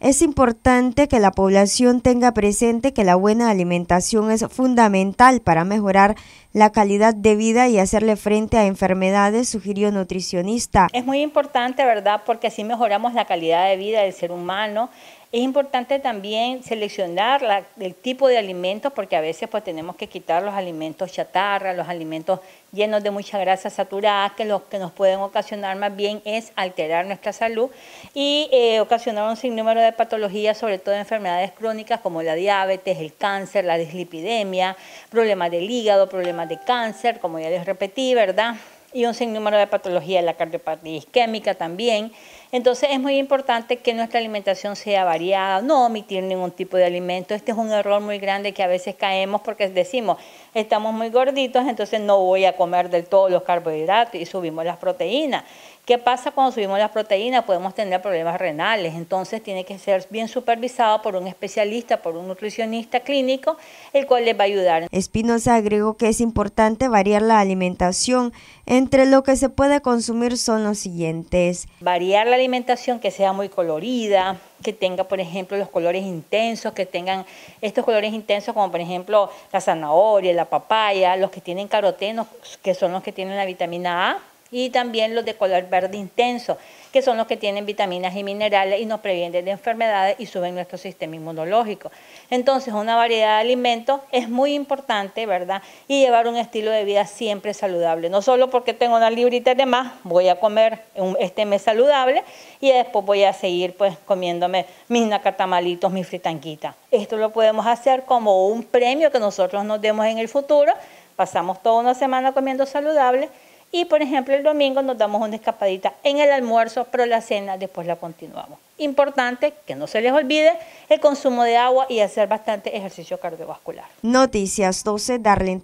Es importante que la población tenga presente que la buena alimentación es fundamental para mejorar la calidad de vida y hacerle frente a enfermedades, sugirió nutricionista. Es muy importante, ¿verdad? Porque así mejoramos la calidad de vida del ser humano. Es importante también seleccionar el tipo de alimentos porque a veces pues tenemos que quitar los alimentos chatarra, los alimentos llenos de mucha grasa saturada, que los que nos pueden ocasionar más bien es alterar nuestra salud y eh, ocasionar un sinnúmero de de patologías, sobre todo enfermedades crónicas como la diabetes, el cáncer, la dislipidemia, problemas del hígado, problemas de cáncer, como ya les repetí, ¿verdad? Y un sinnúmero de patologías, la cardiopatía isquémica también, entonces es muy importante que nuestra alimentación sea variada, no omitir ningún tipo de alimento. Este es un error muy grande que a veces caemos porque decimos, estamos muy gorditos, entonces no voy a comer del todo los carbohidratos y subimos las proteínas. ¿Qué pasa cuando subimos las proteínas? Podemos tener problemas renales, entonces tiene que ser bien supervisado por un especialista, por un nutricionista clínico, el cual les va a ayudar. Espinosa agregó que es importante variar la alimentación. Entre lo que se puede consumir son los siguientes. Variar la alimentación que sea muy colorida, que tenga, por ejemplo, los colores intensos, que tengan estos colores intensos como, por ejemplo, la zanahoria, la papaya, los que tienen carotenos, que son los que tienen la vitamina A, y también los de color verde intenso, que son los que tienen vitaminas y minerales y nos previenen de enfermedades y suben nuestro sistema inmunológico. Entonces, una variedad de alimentos es muy importante, ¿verdad? Y llevar un estilo de vida siempre saludable, no solo porque tengo una librita de más, voy a comer este mes saludable y después voy a seguir pues comiéndome mis nacatamalitos, mis fritanquitas. Esto lo podemos hacer como un premio que nosotros nos demos en el futuro. Pasamos toda una semana comiendo saludable y por ejemplo, el domingo nos damos una escapadita en el almuerzo, pero la cena después la continuamos. Importante que no se les olvide el consumo de agua y hacer bastante ejercicio cardiovascular. Noticias 12, Darlene